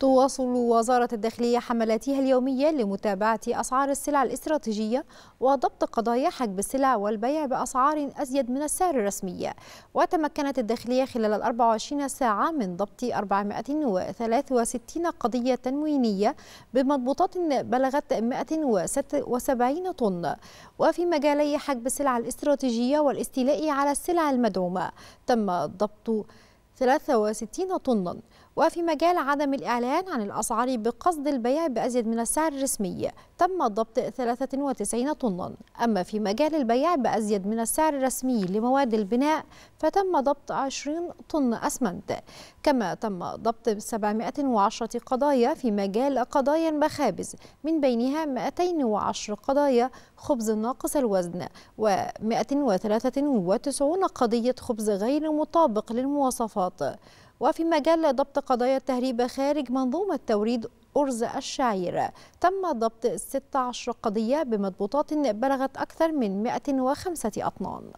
تواصل وزارة الداخلية حملاتها اليومية لمتابعة أسعار السلع الاستراتيجية وضبط قضايا حجب السلع والبيع بأسعار أزيد من السعر الرسمي وتمكنت الداخلية خلال ال 24 ساعة من ضبط 463 قضية تموينية بمضبوطات بلغت 176 طن وفي مجالي حجب السلع الاستراتيجية والاستيلاء على السلع المدعومة تم ضبط 63 طنا وفي مجال عدم الإعلان عن الأسعار بقصد البيع بأزيد من السعر الرسمي تم ضبط 93 طنا أما في مجال البيع بأزيد من السعر الرسمي لمواد البناء فتم ضبط 20 طن أسمنت كما تم ضبط 710 قضايا في مجال قضايا المخابز من بينها 210 قضايا خبز ناقص الوزن و193 قضية خبز غير مطابق للمواصفات وفي مجال ضبط قضايا التهريب خارج منظومة توريد أرز الشعير تم ضبط 16 قضية بمضبوطات بلغت أكثر من 105 أطنان